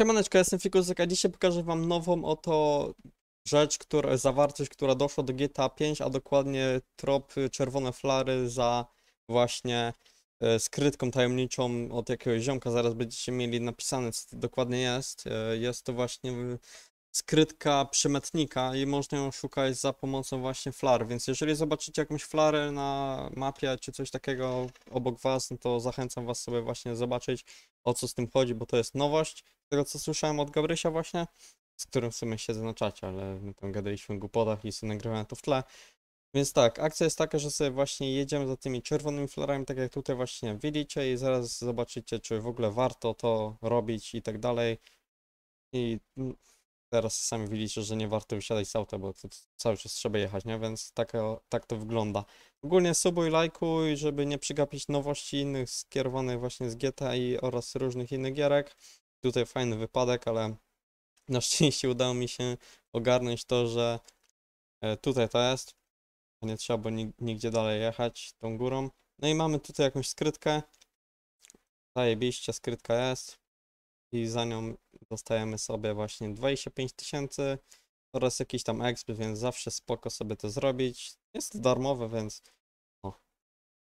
Siemaneczko, jestem Fikusek, a dzisiaj pokażę wam nową oto rzecz, która, zawartość, która doszła do GTA 5, a dokładnie trop y, czerwone flary za właśnie e, skrytką tajemniczą od jakiegoś ziomka, zaraz będziecie mieli napisane co to dokładnie jest. E, jest to właśnie y, skrytka przymiotnika i można ją szukać za pomocą właśnie flar, więc jeżeli zobaczycie jakąś flarę na mapie czy coś takiego obok was, no to zachęcam was sobie właśnie zobaczyć o co z tym chodzi, bo to jest nowość, tego co słyszałem od Gabrysia właśnie, z którym w sumie siedzę na czacie, ale my tam gadaliśmy o głupotach i sobie nagrywałem to w tle. Więc tak, akcja jest taka, że sobie właśnie jedziemy za tymi czerwonymi florami, tak jak tutaj właśnie widzicie i zaraz zobaczycie, czy w ogóle warto to robić i tak dalej. I mm, teraz sami widzicie, że nie warto wysiadać z auta, bo cały czas trzeba jechać, nie? Więc tak, tak to wygląda. Ogólnie subuj, lajkuj, żeby nie przegapić nowości innych skierowanych właśnie z GTA i oraz różnych innych gierek. Tutaj fajny wypadek, ale na szczęście udało mi się ogarnąć to, że e, tutaj to jest. Nie trzeba było nigdzie dalej jechać tą górą. No i mamy tutaj jakąś skrytkę. Zajebiście, skrytka jest. I za nią dostajemy sobie właśnie 25 tysięcy oraz jakiś tam exp, więc zawsze spoko sobie to zrobić. Jest darmowe, więc